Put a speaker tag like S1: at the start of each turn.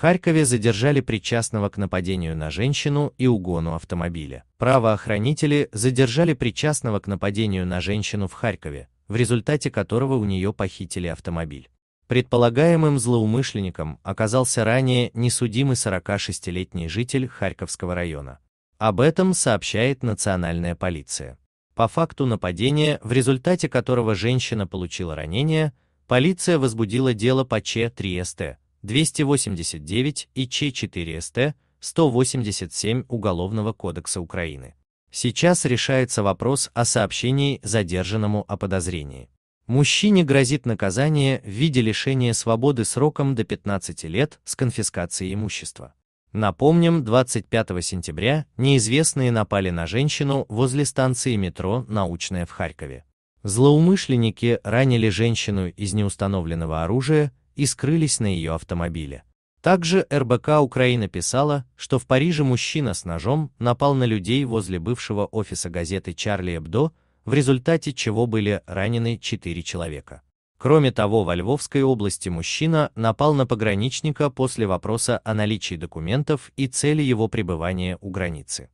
S1: Харькове задержали причастного к нападению на женщину и угону автомобиля. Правоохранители задержали причастного к нападению на женщину в Харькове, в результате которого у нее похитили автомобиль. Предполагаемым злоумышленником оказался ранее несудимый 46-летний житель Харьковского района. Об этом сообщает национальная полиция. По факту нападения, в результате которого женщина получила ранение, полиция возбудила дело по Ч3СТ 289 и Ч4СТ 187 Уголовного кодекса Украины. Сейчас решается вопрос о сообщении задержанному о подозрении. Мужчине грозит наказание в виде лишения свободы сроком до 15 лет с конфискацией имущества. Напомним, 25 сентября неизвестные напали на женщину возле станции метро «Научная» в Харькове. Злоумышленники ранили женщину из неустановленного оружия и скрылись на ее автомобиле. Также РБК Украина писала, что в Париже мужчина с ножом напал на людей возле бывшего офиса газеты «Чарли Эбдо», в результате чего были ранены четыре человека. Кроме того, во Львовской области мужчина напал на пограничника после вопроса о наличии документов и цели его пребывания у границы.